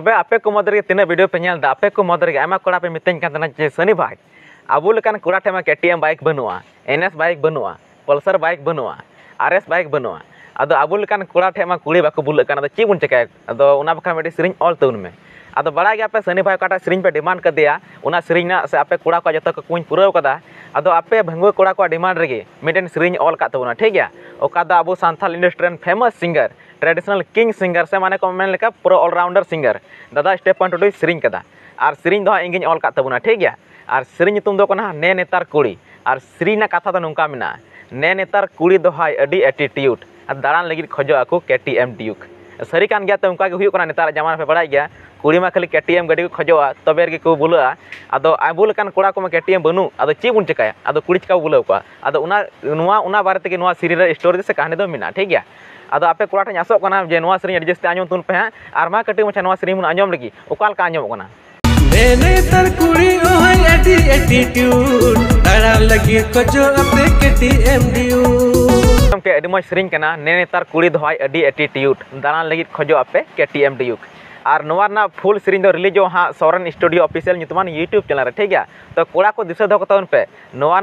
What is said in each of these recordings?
तबे आपे को मदर तीन वीडियो पे ना आपे को मदर कड़ा पे जे सनी भाई अब लेकिन कड़ा ठेमा के टी एम बैक बनूआ एन एस बैक बनूआ पलसर बैक बनूआ आर एस बैक बनूआ अब अब लेकिन कड़ा ठेमा कुड़ी बाको बुल चे बन चिकाय अब मिट्टी सेरी अल तुन में अब बड़ा गया पे सनी भाई का सेरी पे डिमांड कर करदे सेरी से आपे कड़ा को जो कुछ पूरा अब आपे भंगुआ कड़ा को डिमांड रेगे मिटेन सेरी अल का ठीक है अब Santhal industry famous singer traditional king singer से माने को मन लेका प्रो ऑलराउंडर सिंगर दादा स्टेप पॉइंट टू सिरिंग कदा आर सिरिंग दो ऑल का तबुना ठीक है आर सिरिंग ने नेतार कुड़ी आर सिरिंग कथा तो नुका मिना ने नेतार कुड़ी दो हाय अडी एटीट्यूड आ दाड़ान लगी खजो आकु केटीएम ड्यूक सरी कान गया तो उनका के नेतार जमाना पे पढ़ाई गया कुड़ी में खाली केटीएम गाड़ी को खजो आ तबेर को बुलुआ आदो आ बुल कान कोड़ा को में बनू अब चीप उन चकाया आदो कुड़ी चका को बारे तक के से कहानी दो मिना ठीक है अब आपे को आसोना से जैसे आज पे हाँ कटी मचा से आजम लगे ओकाल नेतार कुड़ी दवा एटीट्यूड दाणान लगे खोजो आपे कटी एम डिग और नवा फुल से रिलीजो हाँ Sauran studio official YouTube channel ठीक है तो कड़ा को दिशा पे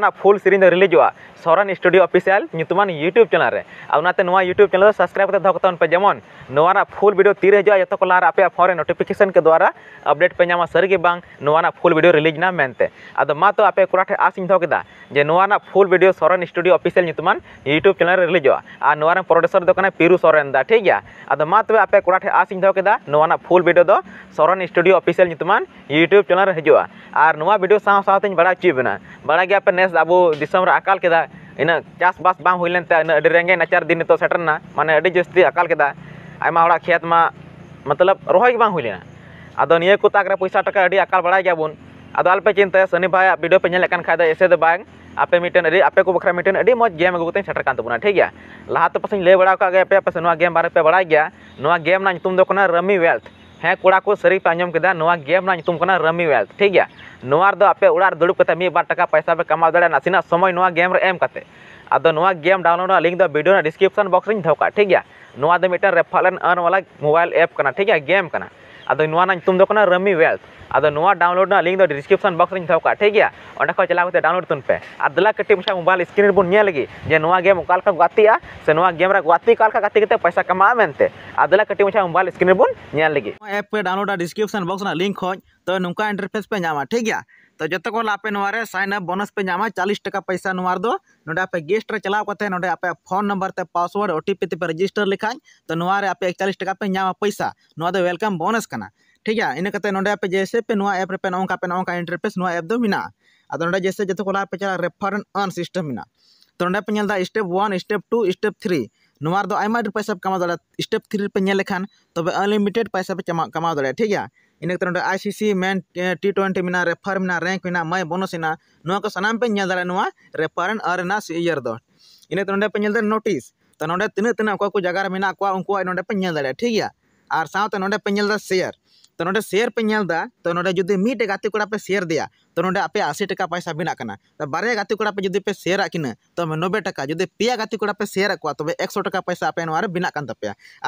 ना फुल से रिलीजो Sauran studio official official YouTube channel रे नुआ यूट्यूब चैनल सब्सक्राइब करते दौकता उन पर जमन नुआना फुल वीडियो तीर हजू जो को लार आप फोन नोटिफिकेशन के द्वारा अपडेट पे नाम सर की बांग नुआना फुल वीडियो रिलीजना मनते अब माँ तो आप आसा जे नुआना full video Sauran studio official official YouTube channel रिलीजा और प्रोड्यूसर पीरू सोरेन दा ठीक है अब माँ तबे आप आसा फुल वीडियो दो Sauran studio official official YouTube channel हजू और वीडियो साथ साथ बड़ा चुपेना बड़ा गया पे नेस अब अकाल के दा इना चाष बस इना रेगे नचार दिन नित तो सेटर मान जस्ती अकाल केमा खेत मा मतलब रोहे बा होलना अब नियक पैसा टाक अकाल बड़ा गया बन अब आलपे चिंता सनी भाई भिडियो पे खाद एसे बांग आपे मिटन आपे को बखरा मिटन अभी मज़ गेम अगुत सेटर तबना ठीक है लहा तो पास लैबड़ा पे पास गेम बारे पे बड़ा गया गेम रमी वेल्थ ᱦᱮᱸ ᱠᱚᱲᱟ ᱠᱚ ᱥᱟᱹᱨᱤ ᱯᱮ ᱟᱸᱡᱚᱢ ᱠᱮᱫᱟ ᱱᱚᱣᱟ ᱜᱮᱢ ᱨᱮᱱᱟᱜ ᱧᱩᱛᱩᱢ ᱠᱟᱱᱟ ᱨᱟᱹᱢᱤ ᱣᱮᱞᱛᱷ ᱴᱷᱤᱠ ᱜᱮᱭᱟ ᱱᱚᱣᱟ ᱨᱮᱫᱚ ᱟᱯᱮ ᱚᱲᱟᱜ ᱨᱮ ᱫᱩᱲᱩᱵ ᱠᱟᱛᱮ ᱢᱤᱫ ᱵᱟᱨ ᱴᱟᱠᱟ ᱯᱚᱭᱥᱟ ᱯᱮ ᱠᱟᱢᱟᱣ ᱫᱟᱲᱮᱭᱟᱜᱼᱟ ᱱᱟᱥᱮᱱᱟᱜ ᱥᱚᱢᱚᱭ ᱱᱚᱣᱟ ᱜᱮᱢ ᱨᱮ ᱮᱢ ᱠᱟᱛᱮ ᱟᱫᱚ ᱱᱚᱣᱟ ᱜᱮᱢ ᱰᱟᱣᱩᱱᱞᱳᱰ ᱨᱮᱱᱟᱜ ᱞᱤᱝᱠ ᱫᱚ ᱵᱷᱤᱰᱤᱭᱳ ᱨᱮᱱᱟᱜ ᱰᱤᱥᱠᱨᱤᱯᱥᱚᱱ ᱵᱚᱠᱥ ᱨᱮᱧ ᱫᱚᱦᱚ ᱠᱟᱜᱼᱟ ᱴᱷᱤक ᱜᱮᱭᱟ ᱱᱚᱣᱟ ᱫᱚ ᱢᱤᱫᱴᱟᱝ ᱨᱮᱯᱷᱟᱨ ᱮᱱ ᱟᱨᱱ ᱣᱟᱞᱟ ᱢᱳᱵᱟᱭᱤᱞ ᱮᱯ ᱠᱟᱱᱟ ᱴᱷᱤᱠ ᱜᱮᱭᱟ ᱜᱮᱢ ᱠᱟᱱᱟ ᱟᱫᱚ ᱱᱚᱣᱟ ᱨᱮᱱᱟᱜ ᱧᱩᱛᱩᱢ ᱫᱚ ᱠᱟᱱᱟ ᱨᱟᱹᱢᱤ ᱣᱮᱞᱛᱷ ᱟᱫᱚ ᱱᱚᱣᱟ ᱰᱟᱣᱩᱱᱞᱳᱰ ᱨᱮᱱᱟᱜ ᱞᱤᱝᱠ ᱫᱚ ᱰᱤᱥᱠᱨᱤᱯᱥᱚᱱ ᱵᱚᱠᱥ ᱨᱤᱧ ᱫᱚᱦᱚ ᱠᱟᱜᱼᱟ ᱴᱷᱤᱠ ᱜᱮᱭᱟ ᱚᱸᱰᱮ ᱠᱷᱚᱡ ᱪᱟᱞᱟᱣ ᱠᱟᱛᱮ ᱰᱟᱣᱩᱱᱞᱳᱰ ᱛᱩᱱ ᱯᱮ ᱟᱨ ᱫᱮᱞᱟ ᱠᱟᱹᱴᱤᱡ ᱢᱟᱥᱟ ᱢᱳᱵᱟᱭᱤᱞ ᱥᱠᱨᱤᱱ ᱨᱮᱵᱚᱱ ᱧᱮᱞ ᱞᱮᱜᱮ ᱡᱮ ᱱᱚᱣᱟ ᱜᱮᱢ ᱚᱠᱟ ᱞᱮᱠᱟ ᱜᱟᱛᱮᱜᱼᱟ ᱥᱮ ᱱᱚᱣᱟ ᱜᱮᱢ ᱨᱮ ᱜᱟᱛᱮ ᱚᱠᱟ ᱞᱮᱠᱟ ᱜᱟᱛᱮ ᱠᱟᱛᱮ ᱯᱚᱭᱥᱟ ᱠᱟᱢᱟᱜᱼᱟ ᱢᱮᱱᱛᱮ ᱟᱨ ᱫᱮᱞᱟ ᱠᱟᱹᱴᱤᱡ ᱢᱟᱥᱟ ᱢᱳᱵᱟइल स्क्रीन ᱨᱮᱵᱚᱱ ᱧᱮᱞ ᱞᱮᱜᱮ ᱱᱚᱣᱟ ᱮᱯ ᱯᱮ ᱰᱟᱣᱩᱱᱞᱳᱰᱟ ᱰᱤᱥᱠᱨᱤᱯᱥᱚᱱ बॉक्स ᱨᱮᱱᱟᱜ ᱞᱤᱝᱠ ᱠᱷᱚᱡ ᱛᱚ ᱱᱚᱝᱠᱟ इंटरफेस पे ᱧᱟᱢᱟ ᱴᱷᱤक ᱜᱮᱭᱟ तो जो को आप साइन अप बोनस पे नामा चालीस टाका पैसा नोदो नोडे आप गेस्ट रे चलाव करते नोडे आप फोन नंबर ते पासवर्ड ओटीपी ते रजिस्टर लिखाई तो आप चालीस टाका पे नामा पैसा वेलकम बोनस करना ठीक है इन कहते नोडे पे जैसे पे नुआ एप रे नौका पे नौका इंटरफेस नुआ एप दो मिना नोडे जैसे जो कोला पे चला रेफर अर्न सिस्टम मिना तो नोडे पे step one step two step three नुआ दो आइमा रे पैसा कमा दले स्टेप थ्री पे नेले खान अनलिमिटेड पैसा पे कमा दले ठीक है इन कहते नोडे आईसीसी मेन ट्वेंटी मिना रेफर मिना रैंक मिना मई बोनस मिना नुआ को सामान पे नुआ रेफर अर्न ना ईयर दो इन कहते नोडे पे नोटिस तो नोडे तीन तिना को जगह मिना को उनको नोडे पे नेल दले ठीक है और साथ नोडे पे शेयर तो ना सेयर पे नलदा तो ना जुदी मीटे गति कड़ा पे सेयर दिया तो नोडे आपे 80 टाका पैसा बिना तो बारे गाते कोड़ा पे जुदी पे शेयर आकिना तो 90 टाका जुदी पिया गाते कोड़ा पे शेयर तब तबे 100 टाका पैसा आपे बिना कन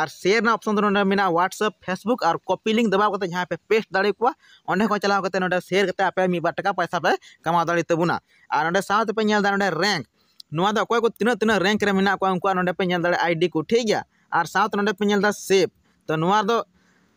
और शेयर ना ऑप्शन नोडे मिना WhatsApp Facebook और कॉपी लिंक दबाव करते जहां पे पेस्ट दाड़े को ओने को चलाव करते नोडे शेयर पैसा पे कमा दाड़े तबुना और नोडे साथ पे नलदा नोडे रैंक ᱱᱚᱣᱟ ᱫᱚ ᱚᱠᱚᱭ ᱠᱚ ᱛᱤᱱᱟᱹᱜ ᱛᱤᱱᱟᱹᱜ ᱨᱮᱝᱠ ᱨᱮ ᱢᱮᱱᱟᱜ ᱠᱚᱣᱟ ᱩᱱᱠᱩᱣᱟᱜ ᱱᱚᱰᱮ ᱯᱮ ᱧᱮᱞ ᱫᱟᱲᱮᱭᱟᱜᱼᱟ ᱟᱭᱰᱤ ᱠᱚ ᱴᱷᱤᱠ ᱜᱮᱭᱟ ᱟᱨ ᱥᱟᱶᱛᱮ ᱱᱚᱰᱮ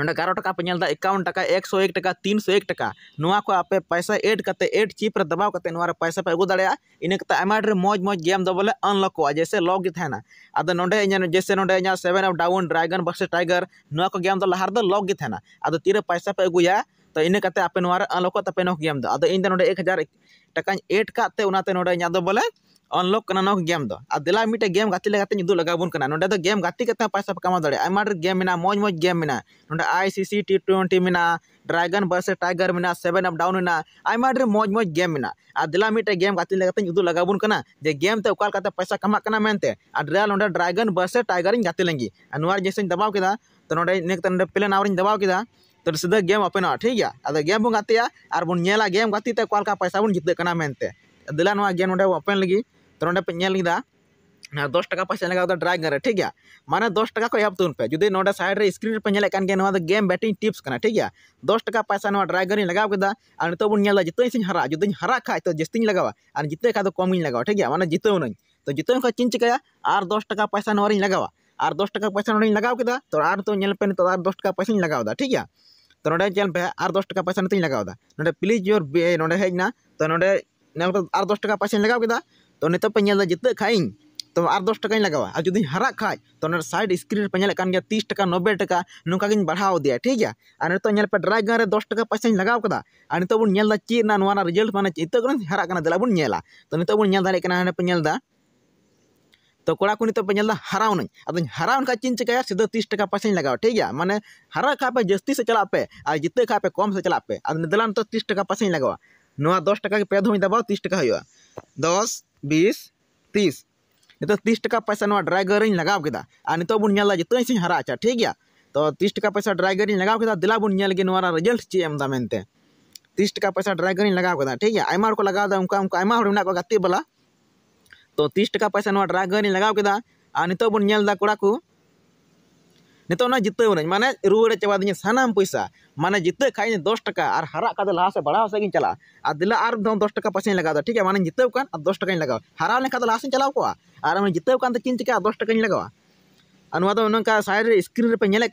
एगारो टका पे इक्यावन टका एक सौ एक टका तीन सौ एक टाका को आप पैसा एड करते एड चिप दबाव करते पैसा पे अगू दाड़ा इन मज़ मज़ गेम बोले अनलक जैसे लॉग थाना अब ना जैसे ना सेवन अफ डाउन ड्रैगन बक्से टाइगर ना गेम लहार लॉग थाना अब तीन पैसा पे अगुया तो ᱤᱱᱟᱹ ᱠᱟᱛᱮ ᱟᱯᱮ ᱱᱚᱣᱟ ᱨᱮ ᱟᱱᱞᱚᱠᱚᱜ ᱛᱟᱯᱮ ᱱᱚᱠ ᱜᱮᱢ ᱫᱚ ᱟᱫᱚ ᱤᱧ ᱫᱚ ᱱᱚᱰᱮ 1000 ᱴᱟᱠᱟᱧ ᱮᱰ अनलॉक करना नॉक गेम दो दिला मिट्टे गेम गाती लगाते निदु लगाबुन करना नोडे तो गेम गति कते पैसा कमा दड़े आमा गेम मेना मज मज गेम ना I C C T twenty मेना ड्रैगन वर्स टाइगर मेना सेवन अप डाउन मेना मज मज गेम मेना दिला मिट्टे गेम गाती लगाते निदु लगाबुन करना जे गेम ते उकाल पैसा कमा करना मेनते आ रियल नोडे ड्रैगन वर्स टाइगर इन गाती लेंगी जैसे दबाव के तो ना नेक प्लेन आवर दबाव के तो सीधा गेम अपना ठीक है अब गेम बो गए और बन गेम गाते अका पैसा बो जितना मनते दिला गेम ना ओपेन लगी तो ना पे दस टाका पैसा लगा ड्राइंग रे ठीक है माने दस टाका को एब पे जुदी ना साइड रे स्क्रीन पे गेम बैटिंग टिप्स ठीक है दस टाका पैसा ड्राइगर लगा और नित बन जितना से हरा जुदी हरा खा तो जस्ती लगा और जितने खा तो कम लगा ठीक है माने जितना तो जितना खा चिन चिकाया और दस टाका पैसा नवा लगा और दस टाका पैसा ना लगा तो और पे नित दस टाका पैसा लगादा ठीक है ᱛᱚᱱᱚᱰᱮ ᱪᱮᱞᱯᱮ ᱟᱨ 10 ᱴᱟᱠᱟ ᱯᱟᱭᱥᱟ ᱱᱤᱛᱤᱧ ᱞᱟᱜᱟᱣᱟᱫᱟ ᱱᱚᱰᱮ ᱯᱞᱤᱡ ᱭᱩᱨ ᱵᱮ ᱱᱚᱰᱮ ᱦᱮᱡ ᱱᱟ ᱛᱚ ᱱᱚᱰᱮ ᱱᱮᱠᱚ ᱟᱨ 10 ᱴᱟᱠᱟ ᱯᱟᱭᱥᱟ ᱞᱟᱜᱟᱣ ᱠᱮᱫᱟ ᱛᱚ ᱱᱤᱛᱚᱯᱮ ᱧᱮᱞᱫᱟ ᱡᱤᱛᱠᱷᱟᱹᱭᱤᱧ ᱛᱚ ᱟᱨ 10 ᱴᱟᱠᱟᱤᱧ ᱞᱟᱜᱟᱣᱟ ᱟᱨ ᱡᱩᱫᱤ ᱦᱟᱨᱟᱜ ᱠᱷᱟᱡ ᱛᱚ ᱱᱚᱰᱮ ᱥᱟᱭᱤಡ್ ᱥᱠᱨᱤᱱ ᱯᱮ ᱧᱮᱞᱮᱠᱟᱱ ᱜᱮ 30 ᱴᱟᱠᱟ 90 ᱴᱟᱠᱟ ᱱᱚᱝᱠᱟ ᱜᱤᱧ ᱵᱟ तो कड़ा को नितों पे अद हरावन का चीन चिकाया सीधा तीस टाका पैसा लगाओ ठीक है मैंने हरा खापे जस्ती से चला पे और जीते खा कम से चला पे अब निदला तो तीस टाका पैसा लगावा ना दस टाका के पे धोई दबाओ तीस टाका हुआ दस बीस तीस नित तो तीस टा पैसा नवा ड्राइवर लगाव केदा और नितों बन जितने से हरा अच्छा ठीक है तो तीस टा पैसा ड्राइवर लगाव केदा दिला ना रिजल्ट चे एमदा मनते तीस टाका पैसा ड्राइवर लगाव ठीक है आमा को दा उनका उनका आमा हड़ वाला तो तीस टका पैसा नवा ड्रागन लगा केदा और नितो को नितो ना मैंने माने चाबादी चाबा पैसा मैंने जिते खाई दस टका और का लहा से बढ़ा से चला और दिला और दम दस टका पैसा लगा ठीक है माने जिताव दस टका लगाओ हरा लेखा तो लहा से चलाव को और तो चिका दस टका लगावा सैड स्क्रीन पेल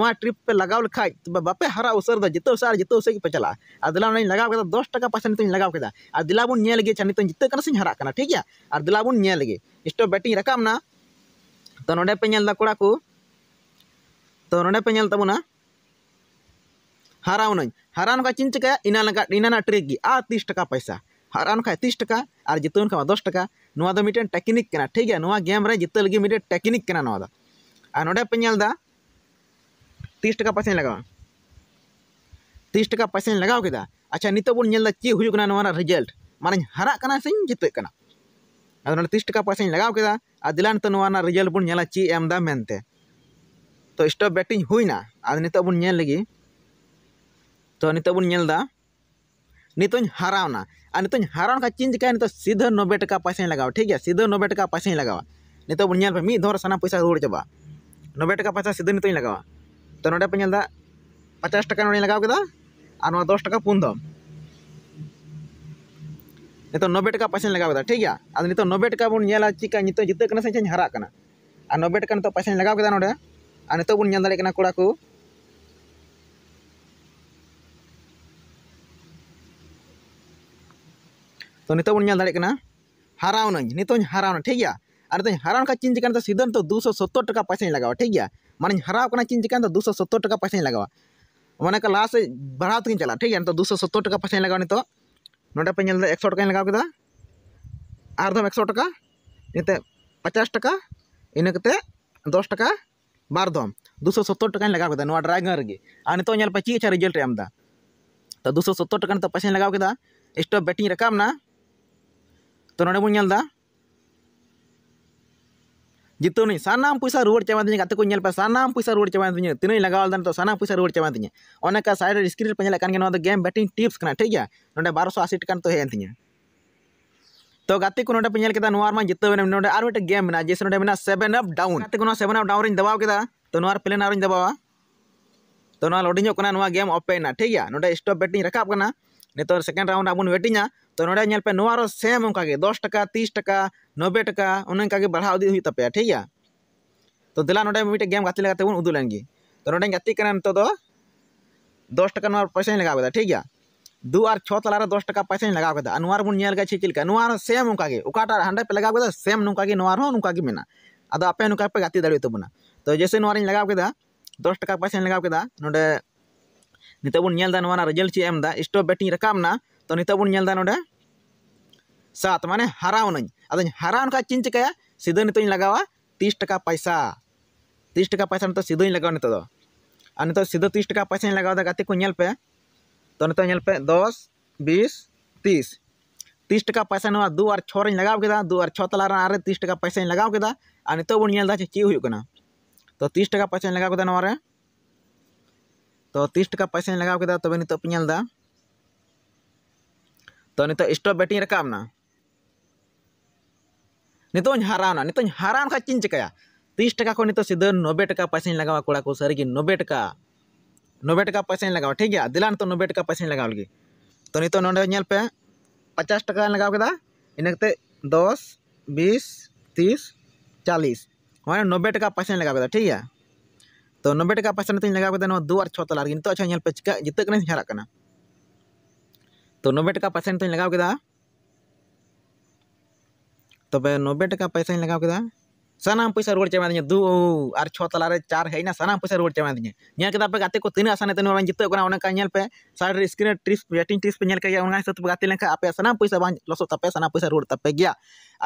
ना ट्रिप पे लगा लेखा बापे हरा उसे जिते उसे जिते उसे पे चला दिला लगा दस टा पैसा नित लगा और दिला बन नित जिते सी हर ठीक है और दिला बन नगे स्टोव बैटिंग रखना तो ना पे कड़ा को तो ना पे तबना हरावना हरान चीन चेक इना इना ट्रिक तीस टा पैसा हरान खा तीस टा और जितने दस टा ᱱᱚᱣᱟ टेक्निक ᱢᱤᱫᱴᱮᱱ ठीक ᱠᱟᱱᱟ ᱴᱷᱤᱠ ᱜᱮᱭᱟ ᱱᱚᱣᱟ ᱜᱮᱢ ᱨᱮ ᱡᱤᱛᱟᱹᱣ ᱞᱟᱹᱜᱤᱫ ᱢᱤᱫᱴᱮᱱ ᱴᱮᱠᱱᱤᱠ तीस टाका पैसा लगावा तीस टाका पैसा लगाव के अच्छा नित बन चे हुना रिजल्ट माना हरा से जितना तीस टाका पैसा लगाव के दिला नित रिजल्ट बन चे मनते तो स्टॉप बैटिंग होना नित बन लगी तो नित बन नितों हारावना और नितों हारा चीन चिकाय नितों सीधे नब्बे टाका पैसा लगावा ठीक है सीधे नब्बे टाका पैसा लगावा नितों बन पे मी दौर पैसा रुड़ चाबा नब्बे टाका पैसा सीधे नितों लगावा तो नोडे पे नेलदा पचास टाका नी लगाव और नोआ दस टाका पुन दम नितों नब्बे टाका पैसा लगाव ठीक है और नितों नब्बे टाका बन चिका नितों जितना कना से हरा और नब्बे टाका नितों पैसा लगाव ना नोडे और नितों बन नेल दाड़े को तो नित दाड़ा हारावन नितो हारावन ठीक है तो हारावन चीन चेक सीधे तो, तो दूसौ सत्तर टाक पैसा लगवा ठीक है मैं हारावना चीन चेक तो दूसौ सत्तर टाक पैसा लगवा मैंने लास्ट बढ़ाव तक चला ठीक है तो दूसौ सत्तर टाक पैसा लगवा नित ना पे एक सौ टाक लगवा के आरदम एक सौ टाक नीते पचास टाक इन दस टाक बारदम दूसौ सत्तर टाक लगवा के और नित चे रिजल्ट तो दूसौ सत्तर टाक पैसा लगवा के स्टोव बैटिंग रखा तो, तो ना बोलता जितनी सामान पैसा रुआ चाबाद को सामान पैसा रुआ चाबाद तीन लगवा तो सामान पैसा रुआ चाबाद सैड स्क्रीन पे गेम बैटिंग टीप्स ठीक है ना बारोश आशी टकान तो हेन तो गति को ना पेल जितने और मेटे गेम है जैसे ना सेवन अफ डाउन को सेवन अफ डाउन दबाव तो प्लेन और दबावा तो लोडिंग गेम ओपेना ठीक है ना स्टॉप बैटिंग रखा नितर सेकेंड राउंड अब वेटिंग तो नापे सेम उनका दस टा तीस टा नब्बे टा उनका बढ़ा उदी होपे ठीक है तो दिला नीटे गेम गति लगाते उदूलन तो गति तो दस टा पैसा लगा कर ठीक है दो और छः तलाार दस टा पैसा लगा कर चलना सेम उनका उकाट पे लगा सेम नौका अब आपे नुका पे गति दाड़ीताबना तो, तो जैसे लगा कर दस टा पैसा लगा कर नीतबा रिजल्ट चेहरा स्टोव बैटिंग रखा तो नित बन नोड़े सात माने हरावनाई अद हरावन खा चीन चिकाया सीधा नित लगावा तीस टा पैसा तीस टा पैसा नित सीधा लगावा नित नित सीधा तीस टाका पैसा लगावा गति को तो नित दस बीस तीस तीस टाका पैसा ना दू और छो लगाव दू और छो रे तीस टाका पैसा लगाव और नित बन होना तो तीस टाका पैसा लगाव तो तीस टाका पैसा लगाव तब नित पे तो नित स्टॉप बैटिंग ना नित हारा नित हारा खा चीन चेक तीस टाका को नितो सीधा नब्बे टाका पैसा लगावा कोड़ा को सारी नब्बे टाका नब्बे टाका पैसा लगावा ठीक है दिला नित तो नब्बे टाका पैसा लगा लगे तो नित तो नोपे पचास टाका लगा के इनकते दस बीस तीस चालीस मैं नब्बे टाका पैसा लगा ठीक है तो नब्बे टाका पैसा नित लगा दुआर दो छः तला नित अच्छा पे चिका जितना हरा तो नब्बे टका पैसा तो लगवा के तब नब्बे टका पैसा लगवा के सनाम पैसा रुआ चाबा दी दू और छो तला चार हेना सनाम पैसा रुआ चाबा दी नियेपे गाते को तीन आसान तीन बाबा जितपे side screen trip chatting trip पे हिसाब से गाते लेखा आप सामा पैसा लसोतापे सामा पैसा रुआतापे गया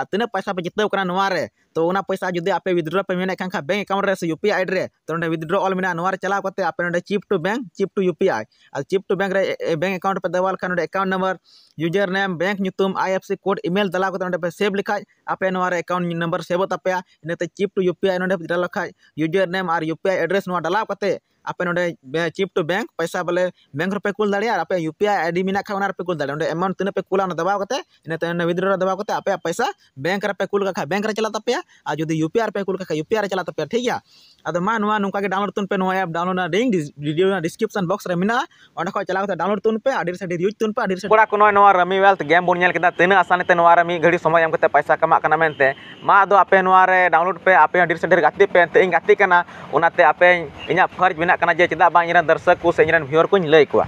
तीना पैसा पे जितना तो पैसा जुदी आप उद्रो पे मेन खान बैंक एकाउंट से यूपी आई रे तो उद्रो अल में चलाते आप chip to bank chip to U P I chip to bank bank account पे दवा लेकिन account number user name bank I F C code email दलाते सेव लेखा आप एकाउंट नंबर सेवोतापे इन chip to U P I ना लखर नेम और यूपी आई एड्रेस डालाते ᱟᱯᱮ ᱱᱚᱰᱮ ᱪᱤᱯ ᱴᱩ ᱵᱮᱝᱠ ᱯᱚᱭᱥᱟ ᱵᱚᱞᱮ ᱵᱮᱝᱠ ᱨᱮᱯᱮ ᱠᱩᱞ ᱫᱟᱲᱮᱭᱟᱜᱼᱟ ᱟᱯᱮ ᱤᱭᱩ ᱯᱤ ᱟᱭ ᱟᱭᱰᱤ ᱢᱮᱱᱟᱜ ᱠᱷᱟᱱ ᱚᱱᱟ ᱨᱮᱯᱮ ᱠᱩᱞ ᱫᱟᱲᱮᱭᱟᱜᱼᱟ ᱚᱸᱰᱮ ᱮᱢᱟᱣᱩᱱᱴ ᱛᱤᱱᱟᱹᱜ ᱯᱮ ᱠᱩᱞᱟ ᱚᱱᱟ ᱫᱟᱵᱟᱣ ᱠᱟᱛᱮ ᱤᱱᱟᱹᱛᱮ ᱚᱱᱟ ᱵᱤᱫᱽᱨᱚ ᱨᱮ ᱫᱟᱵᱟᱣ ᱠᱟᱛᱮ ᱟᱯᱮᱭᱟᱜ ᱯᱚᱭᱥᱟ ᱵᱮᱝᱠ ᱨᱮᱯᱮ ᱠᱩᱞ ᱠᱟᱜ ᱠᱷᱟᱱ ᱵᱮᱝᱠ ᱨᱮ ᱪᱟᱞᱟᱜ ᱛᱟᱯᱮᱭᱟ ᱟᱨ ᱡᱩᱫᱤ ᱤᱭᱩ ᱯᱤ ᱟᱭ ᱨᱮᱯᱮ ᱠᱩᱞ ᱠᱟᱜ ᱠᱷᱟᱱ ᱤᱭᱩ ᱯᱤ ᱟᱭ ᱨᱮ ᱪᱟᱞᱟᱜ ᱛᱟᱯᱮᱭᱟ ᱴᱷᱤᱠ ᱜᱮᱭᱟ ᱟᱫᱚ ᱢᱟ ᱱᱚᱣᱟ ᱱᱚᱝᱠᱟ ᱜᱮ ᱰᱟᱣᱩᱱᱞᱳᱰ ᱛᱩᱱ ᱯᱮ ᱱᱚᱣᱟ ᱮᱯ ᱰᱟᱣᱩᱱᱞᱳᱰ ᱨᱮᱱᱟᱜ ᱰᱤᱝ ভিডিও না ডিসক্রিপশন বক্স রে মেনা ওনা ᱠᱷᱚᱡ ᱪᱟᱞᱟᱣ ᱠᱟᱛᱮ ᱰᱟᱣᱩᱱᱞᱳᱰ ᱛᱩᱱ ᱯᱮ ᱟᱹᱰᱤ ᱥᱟᱹᱰᱤ ᱨᱤᱭᱩᱡ ᱛᱩᱱ ᱯᱮ ᱟᱹᱰᱤ ᱥᱟᱹᱰᱤ ᱠᱚᱲᱟ ᱠᱚ ᱱᱚᱣᱟ ᱱᱚᱣᱟ ᱨᱟᱢᱤ ᱣᱮᱞᱛ ᱜᱮᱢ ᱵᱚᱱ ᱧᱮᱞ ᱠᱮᱫᱟ ᱛᱤᱱᱟᱹᱜ ᱟᱥᱟᱱ ᱛᱮ ᱱᱚᱣᱟ ᱨᱟᱢᱤ ᱜᱷᱟᱹᱲᱤ ᱥᱚᱢᱚᱭ ᱮᱢ ᱠᱟᱛᱮ ᱯᱟᱭᱥᱟ ᱠᱟᱢᱟᱜ ᱠᱟᱱᱟ ᱢᱮᱱᱛᱮ ᱢᱟ ᱟᱫᱚ ᱟᱯᱮ ᱱᱚᱣᱟ ᱨᱮ ᱰᱟᱣᱩᱱᱞᱳᱰ ᱯᱮ ᱟᱯᱮ ᱟᱹᱰᱤ ᱥᱟᱹᱰᱤ ᱜᱟᱛᱮ ᱯᱮ ᱛᱮ ᱤᱧ ᱜᱟᱛᱮ ᱠᱟᱱᱟ ᱚᱱᱟᱛᱮ ᱟᱯᱮ ᱤᱧᱟᱹᱜ ᱯᱷᱟᱨᱡᱽ ᱢᱮᱱᱟᱜ ᱢᱮᱱᱟᱜ ᱠᱟᱱᱟ ᱡᱮ ᱪᱮᱫᱟᱜ ᱵᱟᱝ ᱤᱧᱨᱮᱱ ᱫᱚᱨᱥᱚᱠ ᱠᱚ ᱥᱮ ᱤᱧᱨᱮᱱ ᱵᱷᱤᱭᱩᱣᱟᱨ ᱠᱚᱧ ᱞᱟᱹᱭ ᱟᱠᱚᱣᱟ